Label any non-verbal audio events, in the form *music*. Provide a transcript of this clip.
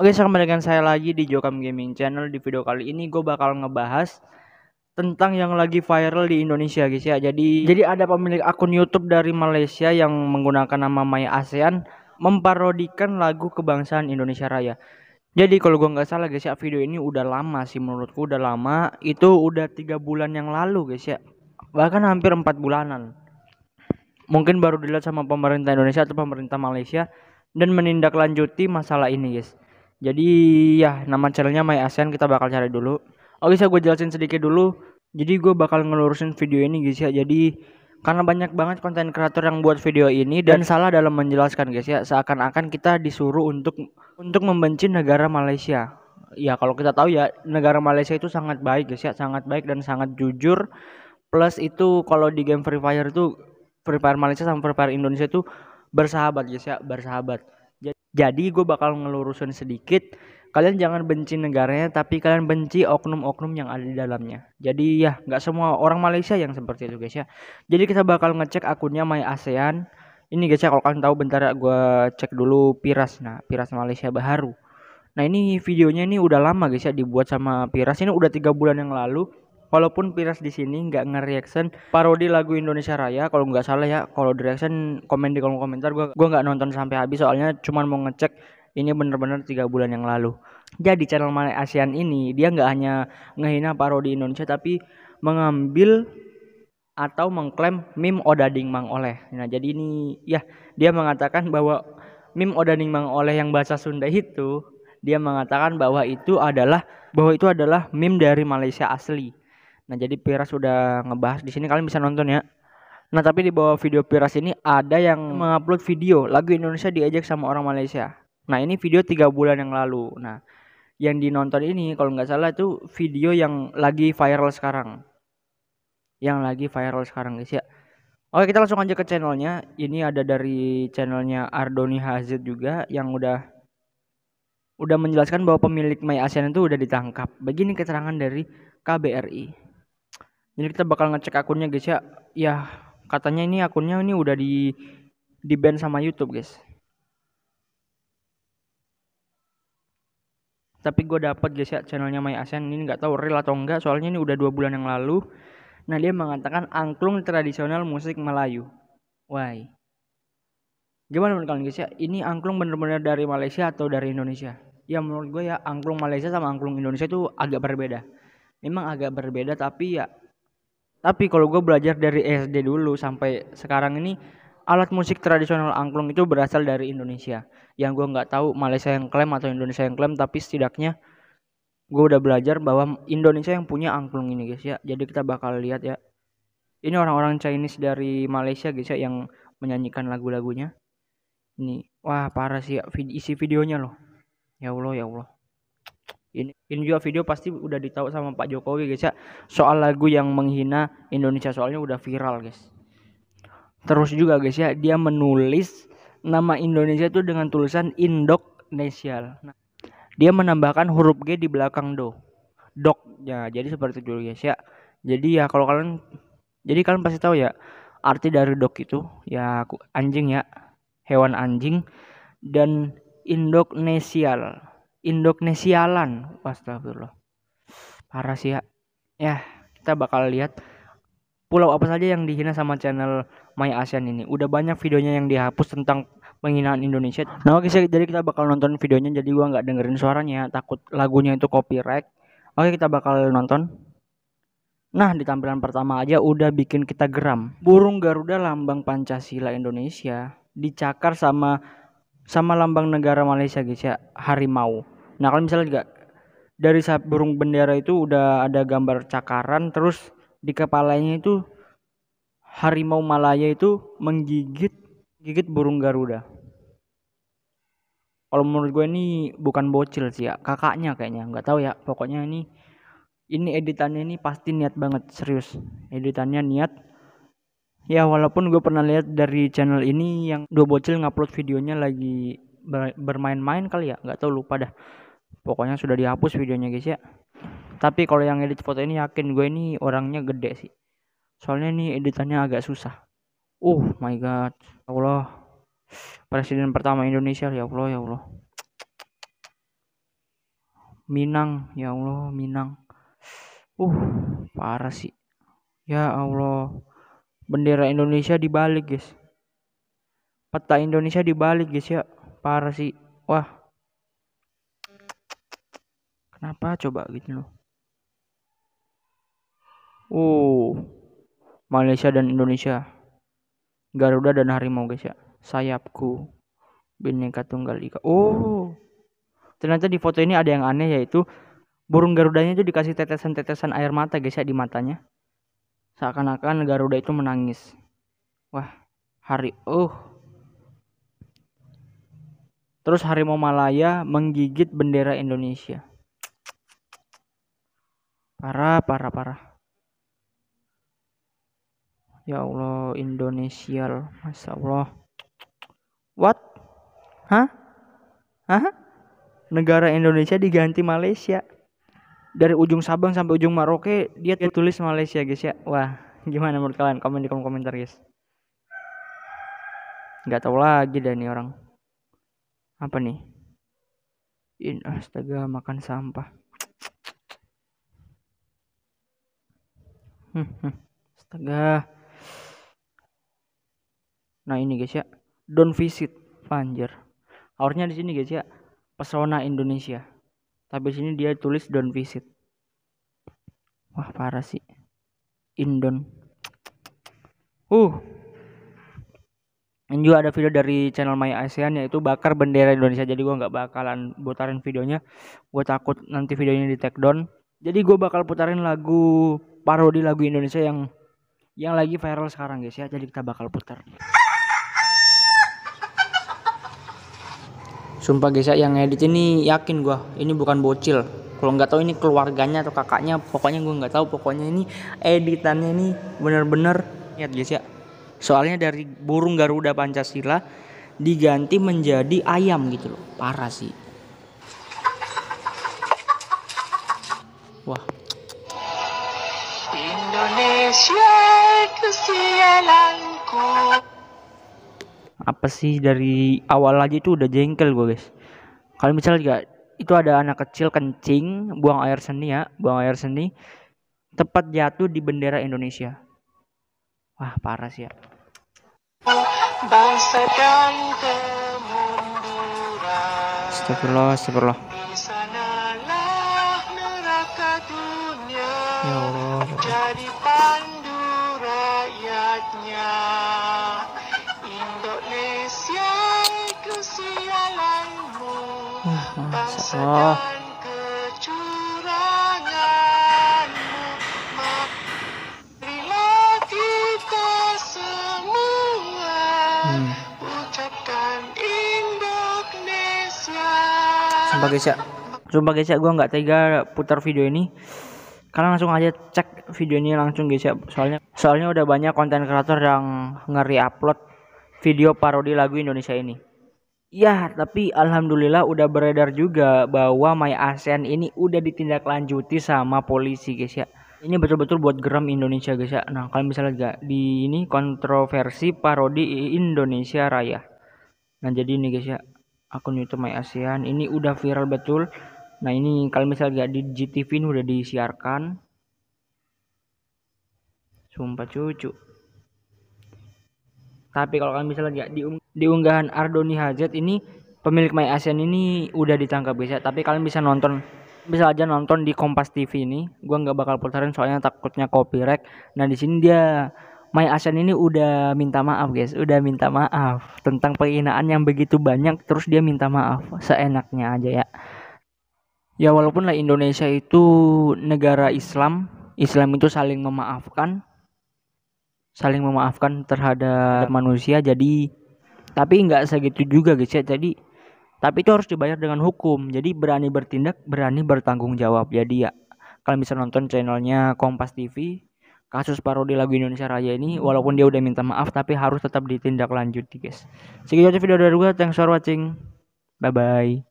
Oke, saya kembali dengan saya lagi di Jokam Gaming Channel. Di video kali ini gue bakal ngebahas tentang yang lagi viral di Indonesia guys ya. Jadi jadi ada pemilik akun YouTube dari Malaysia yang menggunakan nama Maya ASEAN memparodikan lagu kebangsaan Indonesia Raya. Jadi kalau gue nggak salah guys ya video ini udah lama sih menurutku udah lama itu udah tiga bulan yang lalu guys ya bahkan hampir empat bulanan mungkin baru dilihat sama pemerintah Indonesia atau pemerintah Malaysia dan menindaklanjuti masalah ini guys jadi ya nama channelnya My ASEAN kita bakal cari dulu. Oke, saya gue jelasin sedikit dulu. Jadi gue bakal ngelurusin video ini guys ya. Jadi karena banyak banget konten kreator yang buat video ini dan salah dalam menjelaskan guys ya. Seakan-akan kita disuruh untuk untuk membenci negara Malaysia. Ya kalau kita tahu ya negara Malaysia itu sangat baik guys ya, sangat baik dan sangat jujur. Plus itu kalau di game Free Fire itu Free Fire Malaysia sama Free Fire Indonesia itu bersahabat guys ya, bersahabat jadi gue bakal ngelurusin sedikit. Kalian jangan benci negaranya, tapi kalian benci oknum-oknum yang ada di dalamnya. Jadi ya, nggak semua orang Malaysia yang seperti itu guys ya. Jadi kita bakal ngecek akunnya My ASEAN. Ini guys ya, kalau kalian tahu bentar ya, gue cek dulu Piras. Nah, Piras Malaysia Baharu. Nah ini videonya ini udah lama guys ya dibuat sama Piras. Ini udah tiga bulan yang lalu walaupun Piras di sini nggak nge-reaction parodi lagu Indonesia Raya kalau nggak salah ya kalau di reaction komen di kolom komentar Gue gua nggak nonton sampai habis soalnya cuman mau ngecek ini bener-bener tiga -bener bulan yang lalu jadi channel Malay ASEAN ini dia nggak hanya ngehina parodi Indonesia tapi mengambil atau mengklaim meme Odading Mang Oleh. Nah, jadi ini ya dia mengatakan bahwa meme Odading Mang Oleh yang bahasa Sunda itu dia mengatakan bahwa itu adalah bahwa itu adalah mim dari Malaysia asli Nah, jadi Piras sudah ngebahas di sini kalian bisa nonton ya. Nah, tapi di bawah video Piras ini ada yang mengupload video lagu Indonesia diajak sama orang Malaysia. Nah, ini video tiga bulan yang lalu. Nah, yang dinonton ini kalau nggak salah itu video yang lagi viral sekarang. Yang lagi viral sekarang guys ya. Oke, kita langsung aja ke channelnya. Ini ada dari channelnya Ardoni Hazid juga yang udah udah menjelaskan bahwa pemilik My ASEAN itu udah ditangkap. Begini keterangan dari KBRI ini kita bakal ngecek akunnya guys ya. Ya katanya ini akunnya ini udah di di ban sama YouTube guys. Tapi gue dapet, guys ya channelnya My Asen ini nggak tahu real atau enggak soalnya ini udah dua bulan yang lalu. Nah dia mengatakan angklung tradisional musik Melayu. Why? Gimana menurut kalian guys ya? Ini angklung bener-bener dari Malaysia atau dari Indonesia? Ya menurut gue ya angklung Malaysia sama angklung Indonesia itu agak berbeda. Memang agak berbeda tapi ya tapi kalau gue belajar dari SD dulu sampai sekarang ini alat musik tradisional angklung itu berasal dari Indonesia yang gue nggak tahu Malaysia yang klaim atau Indonesia yang klaim tapi setidaknya gue udah belajar bahwa Indonesia yang punya angklung ini guys ya jadi kita bakal lihat ya ini orang-orang Chinese dari Malaysia guys ya yang menyanyikan lagu-lagunya ini wah parah sih ya. isi videonya loh ya Allah ya Allah ini, ini juga video pasti udah ditahu sama Pak Jokowi guys ya soal lagu yang menghina Indonesia soalnya udah viral guys terus juga guys ya dia menulis nama Indonesia itu dengan tulisan Indonesia nah, dia menambahkan huruf G di belakang do dok ya jadi seperti itu guys ya jadi ya kalau kalian jadi kalian pasti tahu ya arti dari dok itu ya anjing ya hewan anjing dan Indonesia. Indognesialan astagfirullah parah sih ya ya kita bakal lihat pulau apa saja yang dihina sama channel My ASEAN ini udah banyak videonya yang dihapus tentang penghinaan Indonesia nah oke okay, jadi kita bakal nonton videonya jadi gua nggak dengerin suaranya takut lagunya itu copyright oke kita bakal nonton Nah, di tampilan pertama aja udah bikin kita geram. Burung Garuda lambang Pancasila Indonesia dicakar sama sama lambang negara Malaysia guys ya harimau nah kalau misalnya juga dari burung bendera itu udah ada gambar cakaran terus di kepalanya itu harimau Malaya itu menggigit gigit burung Garuda kalau menurut gue ini bukan bocil sih ya kakaknya kayaknya nggak tahu ya pokoknya ini ini editannya ini pasti niat banget serius editannya niat ya walaupun gue pernah lihat dari channel ini yang dua bocil ngupload videonya lagi bermain-main kali ya nggak tahu lupa dah pokoknya sudah dihapus videonya guys ya tapi kalau yang edit foto ini yakin gue ini orangnya gede sih soalnya ini editannya agak susah oh my god ya Allah presiden pertama Indonesia ya Allah ya Allah Minang ya Allah Minang uh parah sih ya Allah bendera Indonesia dibalik guys peta Indonesia dibalik guys ya parah sih wah kenapa coba gitu loh Oh, Malaysia dan Indonesia. Garuda dan harimau guys ya. Sayapku. bineka Tunggal Ika. Oh. Ternyata di foto ini ada yang aneh yaitu burung garudanya itu dikasih tetesan-tetesan air mata guys ya di matanya. Seakan-akan Garuda itu menangis. Wah, hari uh. Terus harimau Malaya menggigit bendera Indonesia. Parah, parah, parah. Ya Allah, Indonesia. Masya Allah. What? Hah? Hah? Negara Indonesia diganti Malaysia dari ujung Sabang sampai ujung Maroke dia iya. tulis Malaysia guys ya wah *laughs* gimana menurut kalian komen di kolom komentar guys nggak tahu lagi dah nih orang apa nih in astaga makan sampah hmm, hmm. astaga nah ini guys ya don't visit panjer harusnya di sini guys ya pesona Indonesia tapi sini dia tulis don't visit. Wah, parah sih. Indon. Uh. Ini juga ada video dari channel My ASEAN yaitu bakar bendera Indonesia. Jadi gue nggak bakalan putarin videonya. Gue takut nanti videonya di take down. Jadi gue bakal putarin lagu parodi lagu Indonesia yang yang lagi viral sekarang guys ya. Jadi kita bakal putar. Sumpah guys ya, yang edit ini yakin gua ini bukan bocil. Kalau nggak tahu ini keluarganya atau kakaknya, pokoknya gua nggak tahu. Pokoknya ini editannya ini bener-bener lihat guys ya. Soalnya dari burung Garuda Pancasila diganti menjadi ayam gitu loh. Parah sih. Wah. Indonesia kesialanku apa sih dari awal aja itu udah jengkel gue guys kalau misalnya juga itu ada anak kecil kencing buang air seni ya buang air seni tepat jatuh di bendera Indonesia wah parah sih ya Astagfirullah, astagfirullah. Ya Allah ah, Sumpah guys ya Sumpah guys ya gue gak tega putar video ini kalian langsung aja cek video ini langsung guys ya soalnya soalnya udah banyak konten kreator yang ngeri upload video parodi lagu Indonesia ini Ya, tapi alhamdulillah udah beredar juga bahwa My ASEAN ini udah ditindaklanjuti sama polisi, guys ya. Ini betul-betul buat geram Indonesia, guys ya. Nah, kalian bisa lihat gak? Di ini kontroversi parodi Indonesia Raya. Nah, jadi ini guys ya, akun YouTube My ASEAN ini udah viral betul. Nah, ini kalian bisa lihat di GTV ini udah disiarkan. Sumpah cucu. Tapi kalau kalian bisa lihat ya, di di unggahan Ardoni Hajat ini pemilik My Asian ini udah ditangkap guys ya tapi kalian bisa nonton bisa aja nonton di Kompas TV ini gua nggak bakal putarin soalnya takutnya copyright nah di sini dia My Asian ini udah minta maaf guys udah minta maaf tentang penghinaan yang begitu banyak terus dia minta maaf seenaknya aja ya ya walaupun lah Indonesia itu negara Islam Islam itu saling memaafkan saling memaafkan terhadap manusia jadi tapi nggak segitu juga guys ya jadi tapi itu harus dibayar dengan hukum jadi berani bertindak berani bertanggung jawab jadi ya kalian bisa nonton channelnya Kompas TV kasus parodi lagu Indonesia Raya ini walaupun dia udah minta maaf tapi harus tetap ditindaklanjuti guys sekian video dari gue thanks for watching bye bye